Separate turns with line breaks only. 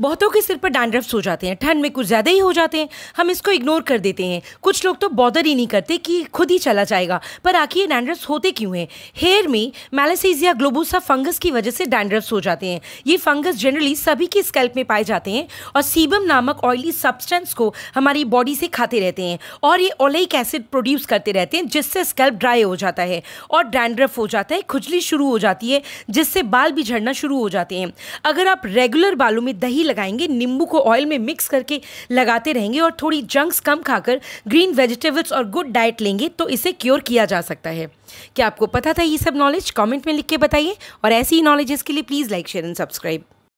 बहुतों के सिर पर डैंड्रफ्स हो जाते हैं ठंड में कुछ ज़्यादा ही हो जाते हैं हम इसको इग्नोर कर देते हैं कुछ लोग तो बॉदर ही नहीं करते कि खुद ही चला जाएगा पर आखिर ये डैंड्रफ्स होते क्यों हैं हेयर में मैलेसीजिया ग्लोबोसा फंगस की वजह से डैंड्रफ्स हो जाते हैं ये फंगस जनरली सभी के स्कैल्प में पाए जाते हैं और सीबम नामक ऑयली सब्सटेंस को हमारी बॉडी से खाते रहते हैं और ये ओलेक एसिड प्रोड्यूस करते रहते हैं जिससे स्कैल्प ड्राई हो जाता है और डैंड्रफ हो जाता है खुजली शुरू हो जाती है जिससे बाल भी झड़ना शुरू हो जाते हैं अगर आप रेगुलर बालों में दही लगाएंगे नींबू को ऑयल में मिक्स करके लगाते रहेंगे और थोड़ी जंक्स कम खाकर ग्रीन वेजिटेबल्स और गुड डाइट लेंगे तो इसे क्योर किया जा सकता है क्या आपको पता था ये सब नॉलेज कमेंट में लिख के बताइए और ऐसी ही नॉलेजेस के लिए please like share and subscribe